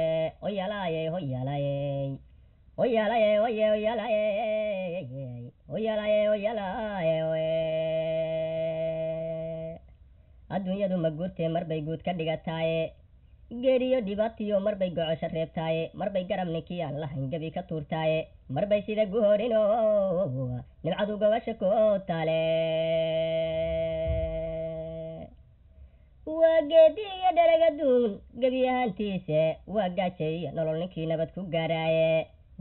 Eh, oye ala ye, eh, oye ala ye. Eh, oye ala ye, oye, oye ala ye. Oye ala ye, oye ala ye, oye. Adduunyadu ma guurtee marbay guud ka dhigataaye. geeriyo dhibaatiyo marbay gocosha reebtaaye marbay garab ninkii allah hingabi ka tuurtaaye marbay sida guhorinoo nimcadu gobasha kootaale waa geediiyo dheragaduun gebi ahaantiise waa gaajay nolol ninkii nabad ku gaaraaye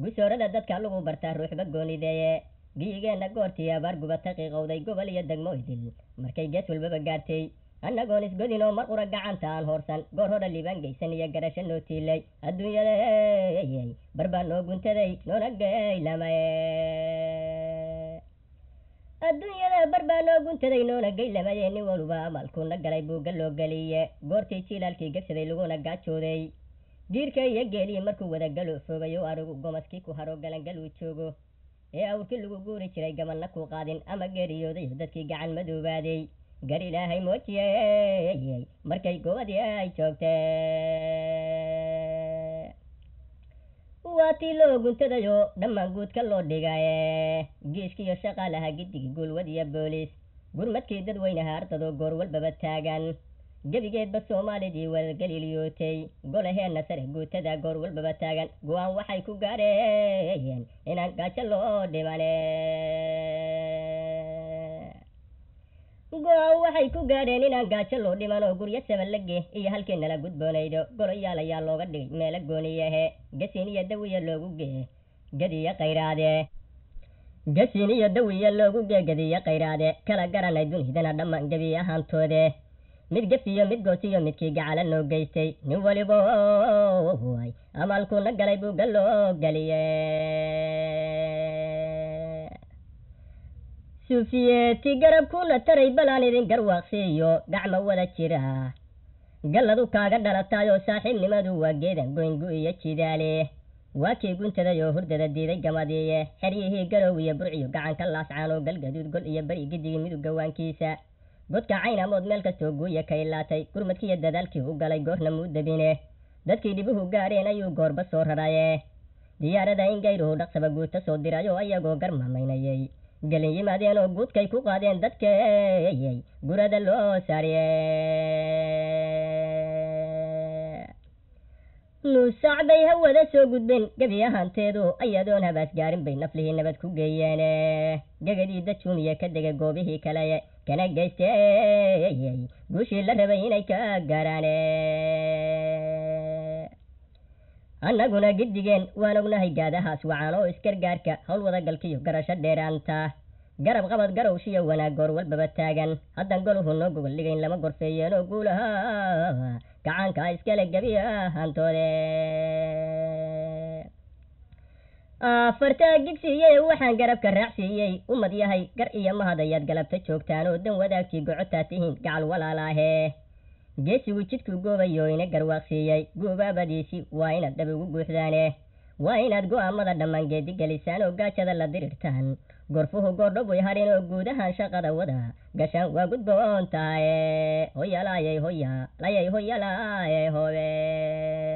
gusoorada dadka lagu bartaa ruuxba goonideeye giyigeenna goortii abaar gubataqii qowday gobol iyo degmo idil markay gees walbaba gaartay annagoon isgodinoo mar qura gacanta aan hoorsan goor hodha liibaan geysan iyo garasho noo tiilay adduunyada barbaad noo guntaday noona geylamay adduunyada bar baa noo guntaday noona gey labadee nin waluba amalkuuna galay buugga loo geliye goortii jiilaalkii gegsaday laguna gaajooday diirka iyo geelii markuu wadagaloo oo arugu gomaskii ku haro galangal uu joogo ee awrkii lagu guuri jiray gabanna ku qaadin ama geeriyooday dadkii gacan maduubaaday gar ilaahay moojiyey markay goobadii ay joogtee waatii loo guntadayo dhammaan guudka loo dhigaye geeskiyo shaqaalaha giddigi iyo boolis gurmadkii dadweynaha ardado goor walbaba taagan gebigeedba soomaalidii walgeliilyootay golaheenna sare guutada goor walbaba taagan go-aan waxay ku gaadheen inaan gaajo loo dhimane ugow waxay ku gaadheen inaan gaajo loo dhiman oo guryo sabalagee iyo halkii nala gudboonaydo goloyaal ayaa looga dhigay meela gooniyahe gasiin iyo dawiya loogu gee gadiya khayraade gasiin iyo dawiya loogu gee gadiya khayraade kala garanay dunidana dhammaan gebi ahaantoode mid gefiyo mid goosiyo midkii gacala noo geystay nin walibo amalkuna galay buu galloo geliye suufiyeeti garabku la taray balaan idin garwaaqsiiyo gacmo wada jira galladu kaaga dhalatayoo saaxiibnimadu waa geedan goyngu iyo jidaale waa kii guntaday oo hurdada diiday gamadiiye xeryihii garow iyo burciyo gacanka laascaanoo galgaduud gol iyo bari gidigii midugga waankiisa godka caynamood meel kastoo guuya kaylaatay gurmadkiiyo dadaalkii u galay goorna muu dabine dadkii dhibuhu gaareen ayuu goorba soo raraye diyaarada in gayruhu dhaqsaba guuta soo diray oo ayagoo garmamaynayay galay yimaadeen oo gudkay ku qaadeen dadkeeyey gurada loo saariye nuusac bay hawada soo gudbeen gebi ahaanteedu ayadoon habaasgaarin bay naflihii nabad ku geeyeene gegadii dajuumiye ka dega goobihii kale kana geysteeyey guushii la rabay inay ka gaaraane annaguna giddigeen waan ognahay gaadahaas wacaan oo isgargaarka howl garasho dheeraanta garab qabad garowshiyo wanaagoor walbaba taagan haddan goluhu noo gogoldhigayn lama gorfeeyeenoo guulaha gacaankaa iskale gebiya hantoode afartaa gigsiiyey waxaan garabka raacsiiyey umad yahay gar iyo mahad ayaad galabta joogtaan oo dan wadaagtii gocotaa tihiin gacal walaalaahee geesigu jidkuu goobayoo ina garwaaqsiiyey guubaabadiisi waa inaad dhab ugu guuxdaane waa inaad go'aamada dhammaan gelisaan oo gaajada la dirirtaan gorfuhu goordhabuy hadhin oo guudahan shaqada wada gashaan waa gudba oontaaye taaye hoyalaayay hoya layay hoyalaaye hobe